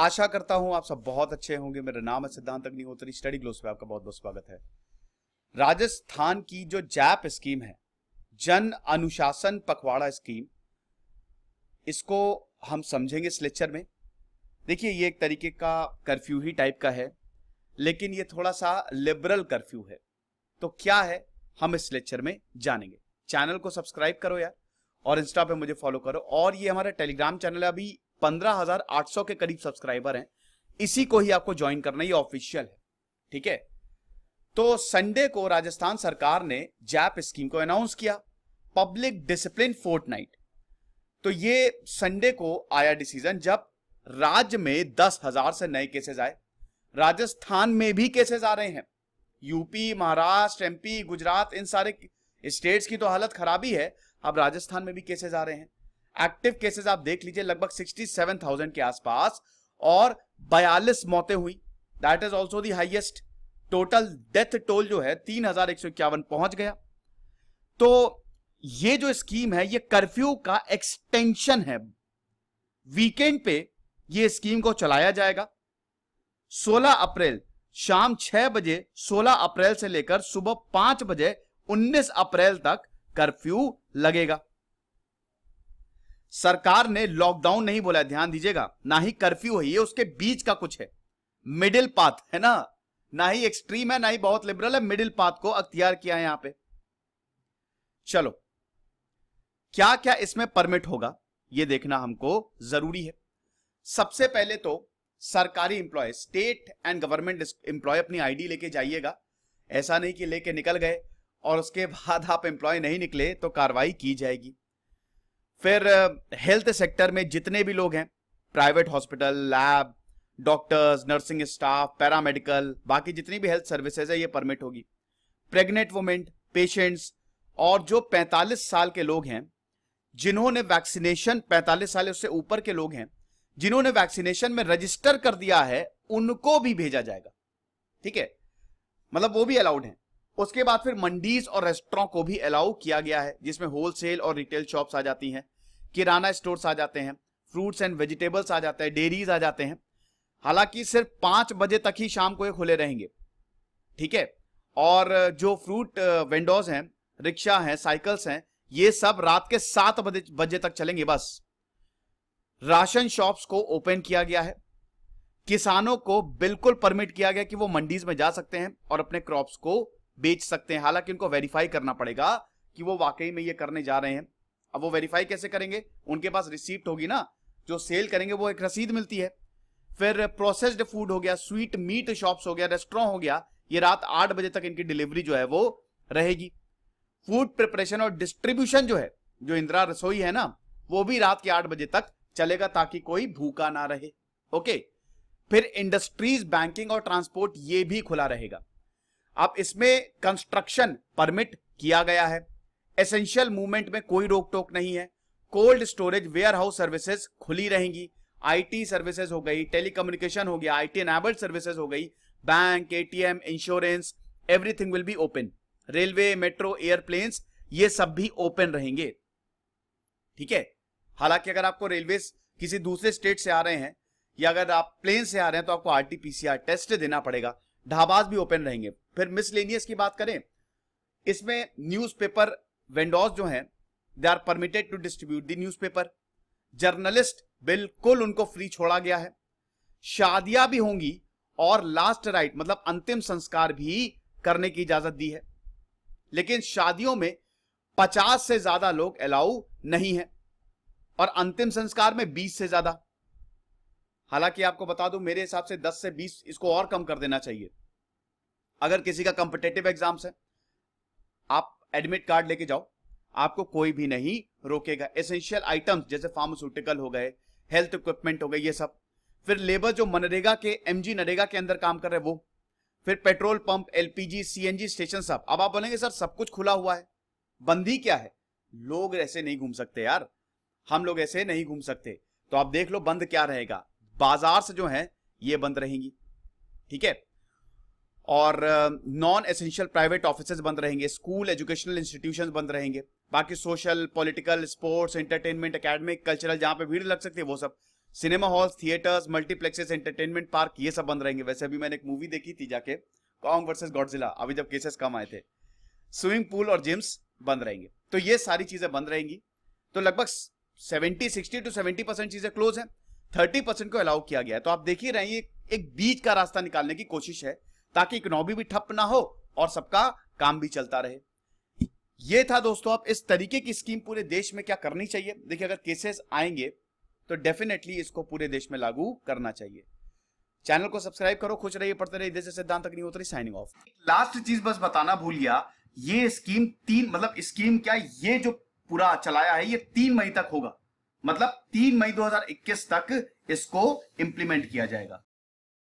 आशा करता हूं आप सब बहुत अच्छे होंगे मेरा नाम है सिद्धांत अग्निहोत्री स्टडी ग्लोस पे आपका बहुत बहुत स्वागत है राजस्थान की जो जैप स्कीम है जन अनुशासन पखवाड़ा स्कीम इसको हम समझेंगे इस लेक्चर में देखिए ये एक तरीके का कर्फ्यू ही टाइप का है लेकिन ये थोड़ा सा लिबरल कर्फ्यू है तो क्या है हम इस लेक्चर में जानेंगे चैनल को सब्सक्राइब करो यार और इंस्टा पे मुझे फॉलो करो और ये हमारा टेलीग्राम चैनल है अभी 15,800 के करीब सब्सक्राइबर हैं इसी को ही आपको ज्वाइन करना ये ऑफिशियल है ठीक है तो संडे को राजस्थान सरकार ने जैप स्कीम को अनाउंस किया पब्लिक डिसिप्लिन फोर्टनाइट तो ये संडे को आया डिसीजन जब राज्य में दस हजार से नए केसेस आए राजस्थान में भी केसेस आ रहे हैं यूपी महाराष्ट्र एमपी गुजरात इन सारे स्टेट्स की तो हालत खराबी है अब राजस्थान में भी केसेस आ रहे हैं एक्टिव केसेस आप देख लीजिए लगभग 67,000 के आसपास और 42 मौतें हुई that is also the highest total death toll जो है तीन पहुंच गया तो ये जो स्कीम है ये कर्फ्यू का एक्सटेंशन है वीकेंड पे ये स्कीम को चलाया जाएगा 16 अप्रैल शाम 6 बजे 16 अप्रैल से लेकर सुबह 5 बजे 19 अप्रैल तक कर्फ्यू लगेगा सरकार ने लॉकडाउन नहीं बोला ध्यान दीजिएगा ना ही कर्फ्यू है ये उसके बीच का कुछ है मिडिल पाथ है ना ना ही एक्सट्रीम है ना ही बहुत लिबरल है मिडिल पाथ को अख्तियार किया है यहां पे चलो क्या क्या इसमें परमिट होगा ये देखना हमको जरूरी है सबसे पहले तो सरकारी employee state and government employee अपनी आईडी लेके जाइएगा ऐसा नहीं कि लेके निकल गए और उसके बाद आप एम्प्लॉय नहीं निकले तो कार्रवाई की जाएगी फिर हेल्थ uh, सेक्टर में जितने भी लोग हैं private hospital lab doctors nursing staff paramedical बाकी जितनी भी हेल्थ सर्विसेज है ये परमिट होगी प्रेग्नेंट वुमेंट पेशेंट्स और जो 45 साल के लोग हैं जिन्होंने वैक्सीनेशन 45 साल उससे ऊपर के लोग हैं जिन्होंने वैक्सीनेशन में रजिस्टर कर दिया है उनको भी भेजा जाएगा ठीक है मतलब वो भी अलाउड है उसके बाद फिर मंडीज और रेस्टोरेंट को भी अलाउ किया गया है जिसमें होलसेल और रिटेल शॉप्स आ जाती हैं किराना स्टोर्स आ जाते हैं फ्रूट्स एंड वेजिटेबल्स आ जाते हैं डेरीज आ जाते हैं हालांकि सिर्फ पांच बजे तक ही शाम को ये खुले रहेंगे ठीक है और जो फ्रूट वेंडोज हैं रिक्शा हैं साइकिल्स हैं ये सब रात के सात बजे बजे तक चलेंगे बस राशन शॉप्स को ओपन किया गया है किसानों को बिल्कुल परमिट किया गया कि वो मंडीज में जा सकते हैं और अपने क्रॉप्स को बेच सकते हैं हालांकि उनको वेरीफाई करना पड़ेगा कि वो वाकई में ये करने जा रहे हैं अब वो वेरीफाई कैसे करेंगे उनके पास रिसीप्ट होगी ना जो सेल करेंगे वो एक रसीद मिलती है फिर प्रोसेस्ड फूड हो गया स्वीट मीट शॉप्स हो गया रेस्टोरेंट हो गया ये रात आठ बजे तक इनकी डिलीवरी जो है वो रहेगी फूड प्रिपरेशन और डिस्ट्रीब्यूशन जो है जो इंदिरा रसोई है ना वो भी रात के आठ बजे तक चलेगा ताकि कोई भूखा ना रहे ओके फिर इंडस्ट्रीज बैंकिंग और ट्रांसपोर्ट ये भी खुला रहेगा अब इसमें कंस्ट्रक्शन परमिट किया गया है एसेंशियल मूवमेंट में कोई रोक टोक नहीं है cold storage warehouse services खुली रहेंगी आईटी सर्विसेज हो गई टेलीकम्युनिकेशन हो गया आईटी एनेबल्ड सर्विसेज हो गई bank ATM insurance everything will be open railway metro aeroplane ये सब भी ओपन रहेंगे ठीक है हालांकि अगर आपको रेलवे किसी दूसरे स्टेट से आ रहे हैं या अगर आप प्लेन से आ रहे हैं तो आपको आरटीपीसीआर टेस्ट देना पड़ेगा ढाबाज भी ओपन रहेंगे फिर मिसलेनियस की बात करें इसमें न्यूज़पेपर वेंडोज जो हैं they are permitted to distribute the newspaper journalist बिल्कुल उनको फ्री छोड़ा गया है शादियां भी होंगी और लास्ट राइट मतलब अंतिम संस्कार भी करने की इजाजत दी है लेकिन शादियों में पचास से ज्यादा लोग अलाउ नहीं है और अंतिम संस्कार में बीस से ज्यादा हालांकि आपको बता दूं मेरे हिसाब से दस से बीस इसको और कम कर देना चाहिए अगर किसी का कंपिटेटिव एग्जाम्स है आप एडमिट कार्ड लेके जाओ आपको कोई भी नहीं रोकेगा एसेंशियल आइटम्स जैसे फार्मास्यूटिकल हो गए हेल्थ इक्विपमेंट हो गए ये सब फिर लेबर जो मनरेगा के एमजी नरेगा के अंदर काम कर रहे वो फिर petrol pump LPG CNG station सब अब आप बोलेंगे सर सब कुछ खुला हुआ है बंदी क्या है लोग ऐसे नहीं घूम सकते यार हम लोग ऐसे नहीं घूम सकते तो आप देख लो बंद क्या रहेगा बाजार से जो है ये बंद रहेंगी ठीक है और नॉन एसेंशियल प्राइवेट ऑफिस बंद रहेंगे स्कूल एजुकेशनल इंस्टीट्यूशन बंद रहेंगे बाकी social political sports entertainment academic cultural जहां पे भीड़ लग सकती है वो सब cinema halls theatres multiplexes entertainment park ये सब बंद रहेंगे वैसे अभी मैंने एक मूवी देखी थी जाके कॉन्ग वर्सेज गॉडजिला अभी जब केसेस कम आए थे स्विमिंग पूल और जिम्स बंद रहेंगे तो ये सारी चीजें बंद रहेंगी तो लगभग seventy sixty to seventy percent चीजें क्लोज है थर्टी परसेंट को अलाउ किया गया है तो आप देख ही रहे हैं एक बीच का रास्ता निकालने की कोशिश है ताकि इकोनॉमी भी ठप ना हो और सबका काम भी चलता रहे ये था दोस्तों आप इस तरीके की स्कीम पूरे देश में क्या करनी चाहिए देखिए अगर केसेस आएंगे तो डेफिनेटली इसको पूरे देश में लागू करना चाहिए चैनल को सब्सक्राइब करो खुश रहिए पढ़ते रहिए जैसे सिद्धांत नहीं होते साइनिंग ऑफ लास्ट चीज बस बताना भूल गया ये स्कीम तीन मतलब स्कीम क्या ये जो पूरा चलाया है ये तीन मई तक होगा मतलब तीन मई 2021 तक इसको इंप्लीमेंट किया जाएगा